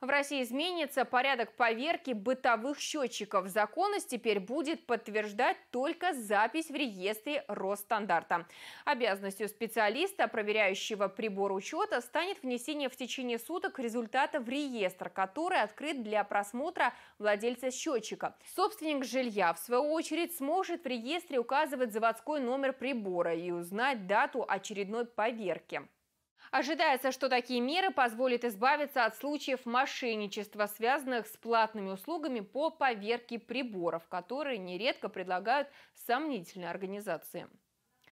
В России изменится порядок поверки бытовых счетчиков. Законность теперь будет подтверждать только запись в реестре Росстандарта. Обязанностью специалиста, проверяющего прибор учета, станет внесение в течение суток результата в реестр, который открыт для просмотра владельца счетчика. Собственник жилья, в свою очередь, сможет в реестре указывать заводской номер прибора и узнать дату очередной поверки. Ожидается, что такие меры позволят избавиться от случаев мошенничества, связанных с платными услугами по поверке приборов, которые нередко предлагают сомнительные организации.